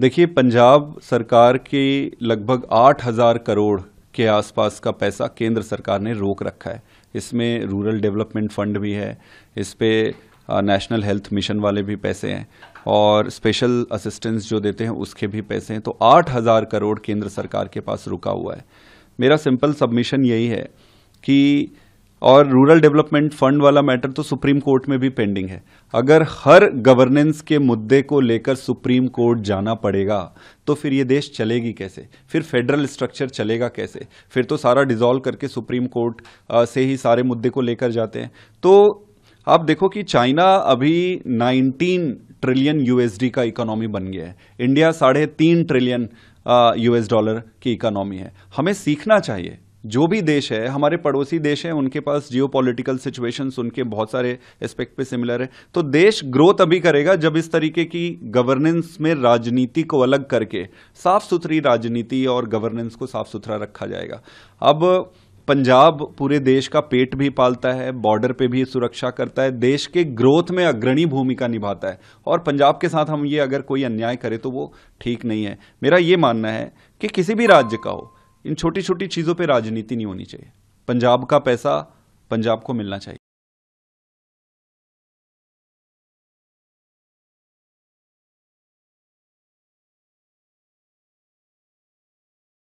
देखिए पंजाब सरकार के लगभग आठ हजार करोड़ के आसपास का पैसा केंद्र सरकार ने रोक रखा है इसमें रूरल डेवलपमेंट फंड भी है इस पर नेशनल हेल्थ मिशन वाले भी पैसे हैं और स्पेशल असिस्टेंस जो देते हैं उसके भी पैसे हैं तो आठ हज़ार करोड़ केंद्र सरकार के पास रुका हुआ है मेरा सिंपल सबमिशन यही है कि और रूरल डेवलपमेंट फंड वाला मैटर तो सुप्रीम कोर्ट में भी पेंडिंग है अगर हर गवर्नेंस के मुद्दे को लेकर सुप्रीम कोर्ट जाना पड़ेगा तो फिर ये देश चलेगी कैसे फिर फेडरल स्ट्रक्चर चलेगा कैसे फिर तो सारा डिजोल्व करके सुप्रीम कोर्ट से ही सारे मुद्दे को लेकर जाते हैं तो आप देखो कि चाइना अभी 19 ट्रिलियन यूएसडी का इकोनॉमी बन गया है इंडिया साढ़े तीन ट्रिलियन यूएस डॉलर की इकोनॉमी है हमें सीखना चाहिए जो भी देश है हमारे पड़ोसी देश हैं उनके पास जियो पोलिटिकल सिचुएशन उनके बहुत सारे एस्पेक्ट पे सिमिलर है तो देश ग्रोथ अभी करेगा जब इस तरीके की गवर्नेंस में राजनीति को अलग करके साफ सुथरी राजनीति और गवर्नेंस को साफ सुथरा रखा जाएगा अब पंजाब पूरे देश का पेट भी पालता है बॉर्डर पे भी सुरक्षा करता है देश के ग्रोथ में अग्रणी भूमिका निभाता है और पंजाब के साथ हम ये अगर कोई अन्याय करें तो वो ठीक नहीं है मेरा ये मानना है कि किसी भी राज्य का हो इन छोटी छोटी चीज़ों पे राजनीति नहीं होनी चाहिए पंजाब का पैसा पंजाब को मिलना चाहिए